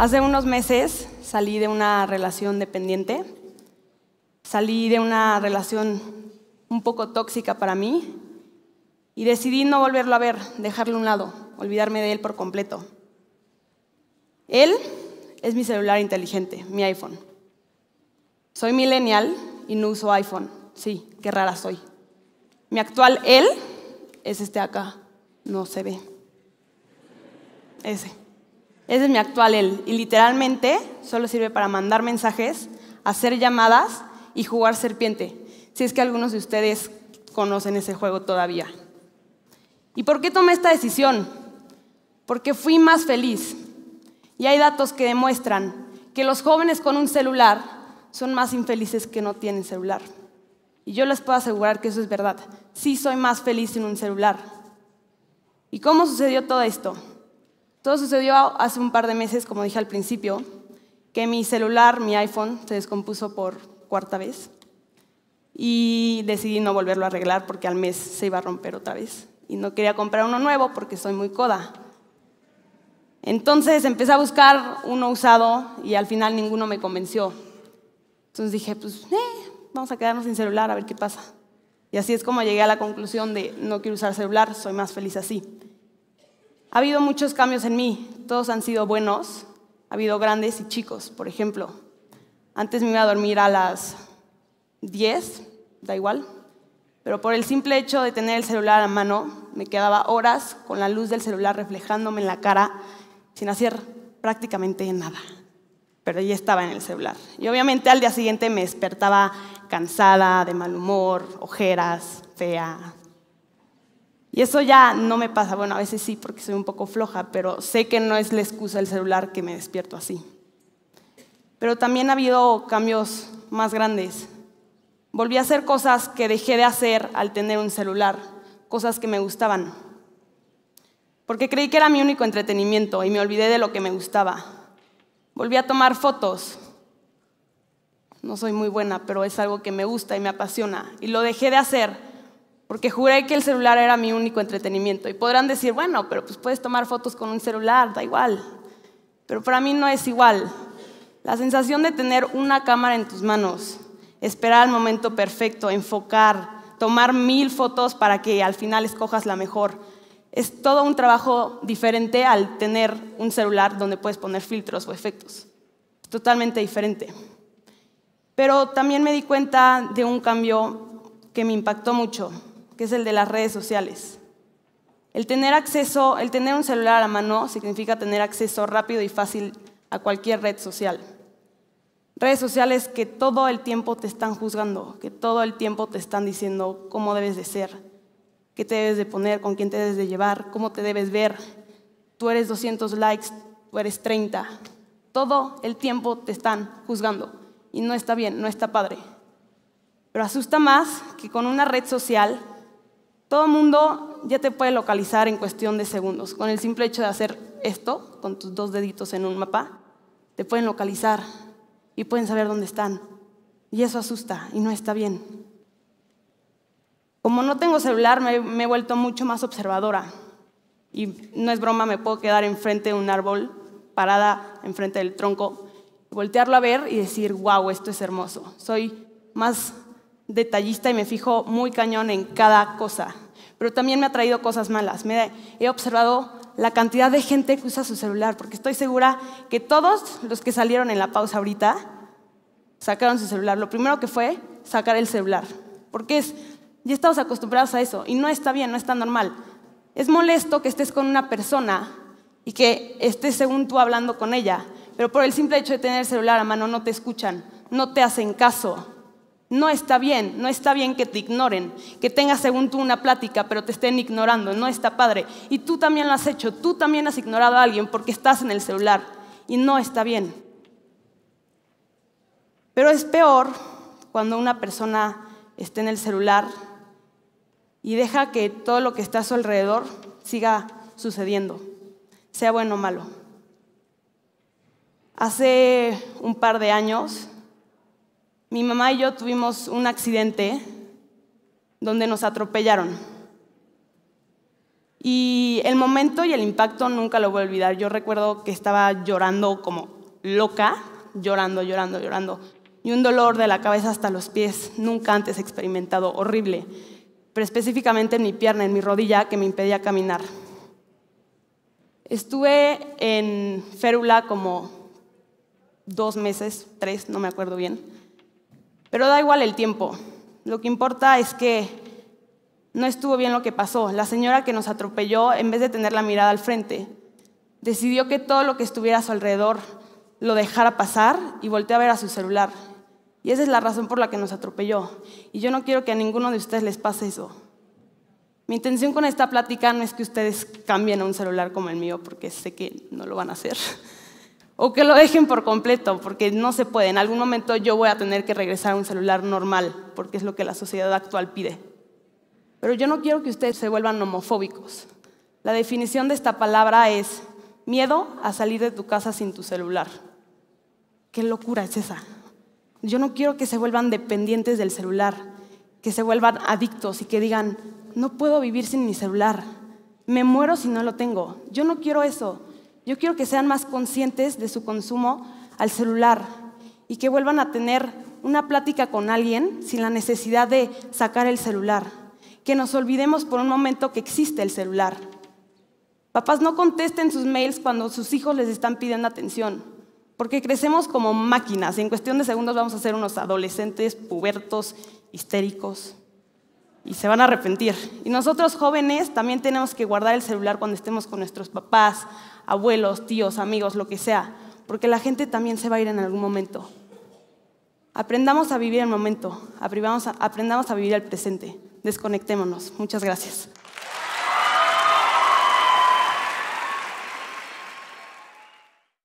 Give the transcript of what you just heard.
Hace unos meses salí de una relación dependiente, salí de una relación un poco tóxica para mí y decidí no volverlo a ver, dejarlo a un lado, olvidarme de él por completo. Él es mi celular inteligente, mi iPhone. Soy millennial y no uso iPhone. Sí, qué rara soy. Mi actual él es este acá, no se ve. Ese. Ese es mi actual él y literalmente solo sirve para mandar mensajes, hacer llamadas y jugar serpiente, si es que algunos de ustedes conocen ese juego todavía. ¿Y por qué tomé esta decisión? Porque fui más feliz. Y hay datos que demuestran que los jóvenes con un celular son más infelices que no tienen celular. Y yo les puedo asegurar que eso es verdad. Sí soy más feliz sin un celular. ¿Y cómo sucedió todo esto? Todo sucedió hace un par de meses, como dije al principio, que mi celular, mi iPhone, se descompuso por cuarta vez y decidí no volverlo a arreglar porque al mes se iba a romper otra vez. Y no quería comprar uno nuevo porque soy muy coda. Entonces empecé a buscar uno usado y al final ninguno me convenció. Entonces dije, pues eh, vamos a quedarnos sin celular a ver qué pasa. Y así es como llegué a la conclusión de no quiero usar celular, soy más feliz así. Ha habido muchos cambios en mí, todos han sido buenos, ha habido grandes y chicos, por ejemplo. Antes me iba a dormir a las 10, da igual, pero por el simple hecho de tener el celular a mano, me quedaba horas con la luz del celular reflejándome en la cara sin hacer prácticamente nada. Pero ya estaba en el celular. Y obviamente al día siguiente me despertaba cansada, de mal humor, ojeras, fea, y eso ya no me pasa, bueno, a veces sí porque soy un poco floja, pero sé que no es la excusa del celular que me despierto así. Pero también ha habido cambios más grandes. Volví a hacer cosas que dejé de hacer al tener un celular, cosas que me gustaban. Porque creí que era mi único entretenimiento y me olvidé de lo que me gustaba. Volví a tomar fotos. No soy muy buena, pero es algo que me gusta y me apasiona. Y lo dejé de hacer porque juré que el celular era mi único entretenimiento. Y podrán decir, bueno, pero pues puedes tomar fotos con un celular, da igual. Pero para mí no es igual. La sensación de tener una cámara en tus manos, esperar el momento perfecto, enfocar, tomar mil fotos para que al final escojas la mejor. Es todo un trabajo diferente al tener un celular donde puedes poner filtros o efectos. Totalmente diferente. Pero también me di cuenta de un cambio que me impactó mucho que es el de las redes sociales. El tener acceso, el tener un celular a la mano significa tener acceso rápido y fácil a cualquier red social. Redes sociales que todo el tiempo te están juzgando, que todo el tiempo te están diciendo cómo debes de ser, qué te debes de poner, con quién te debes de llevar, cómo te debes ver. Tú eres 200 likes, tú eres 30. Todo el tiempo te están juzgando y no está bien, no está padre. Pero asusta más que con una red social todo el mundo ya te puede localizar en cuestión de segundos. Con el simple hecho de hacer esto, con tus dos deditos en un mapa, te pueden localizar y pueden saber dónde están. Y eso asusta y no está bien. Como no tengo celular, me, he vuelto mucho más observadora. Y no es broma, me puedo quedar enfrente de un árbol, parada enfrente del tronco, voltearlo a ver y decir, wow, esto es hermoso. Soy más detallista y me fijo muy cañón en cada cosa, pero también me ha traído cosas malas. he observado la cantidad de gente que usa su celular, porque estoy segura que todos los que salieron en la pausa ahorita sacaron su celular. Lo primero que fue sacar el celular, porque es, ya estamos acostumbrados a eso y no está bien, no está normal. Es molesto que estés con una persona y que estés según tú hablando con ella, pero por el simple hecho de tener el celular a mano no te escuchan, no te hacen caso no está bien, no está bien que te ignoren, que tengas según tú una plática, pero te estén ignorando, no está padre. Y tú también lo has hecho, tú también has ignorado a alguien porque estás en el celular y no está bien. Pero es peor cuando una persona esté en el celular y deja que todo lo que está a su alrededor siga sucediendo, sea bueno o malo. Hace un par de años mi mamá y yo tuvimos un accidente donde nos atropellaron. Y el momento y el impacto nunca lo voy a olvidar. Yo recuerdo que estaba llorando como loca, llorando, llorando, llorando. Y un dolor de la cabeza hasta los pies, nunca antes experimentado, horrible. Pero específicamente en mi pierna, en mi rodilla, que me impedía caminar. Estuve en Férula como dos meses, tres, no me acuerdo bien. Pero da igual el tiempo. Lo que importa es que no estuvo bien lo que pasó. La señora que nos atropelló, en vez de tener la mirada al frente, decidió que todo lo que estuviera a su alrededor lo dejara pasar y volteó a ver a su celular. Y esa es la razón por la que nos atropelló. Y yo no quiero que a ninguno de ustedes les pase eso. Mi intención con esta plática no es que ustedes cambien a un celular como el mío, porque sé que no lo van a hacer. o que lo dejen por completo, porque no se puede. En algún momento yo voy a tener que regresar a un celular normal, porque es lo que la sociedad actual pide. Pero yo no quiero que ustedes se vuelvan homofóbicos. La definición de esta palabra es miedo a salir de tu casa sin tu celular. ¿Qué locura es esa? Yo no quiero que se vuelvan dependientes del celular, que se vuelvan adictos y que digan, no puedo vivir sin mi celular, me muero si no lo tengo. Yo no quiero eso. Yo quiero que sean más conscientes de su consumo al celular y que vuelvan a tener una plática con alguien sin la necesidad de sacar el celular. Que nos olvidemos por un momento que existe el celular. Papás, no contesten sus mails cuando sus hijos les están pidiendo atención, porque crecemos como máquinas y en cuestión de segundos vamos a ser unos adolescentes pubertos, histéricos y se van a arrepentir. Y nosotros jóvenes también tenemos que guardar el celular cuando estemos con nuestros papás, abuelos, tíos, amigos, lo que sea, porque la gente también se va a ir en algún momento. Aprendamos a vivir el momento, aprendamos a, vivir el presente, desconectémonos. Muchas gracias.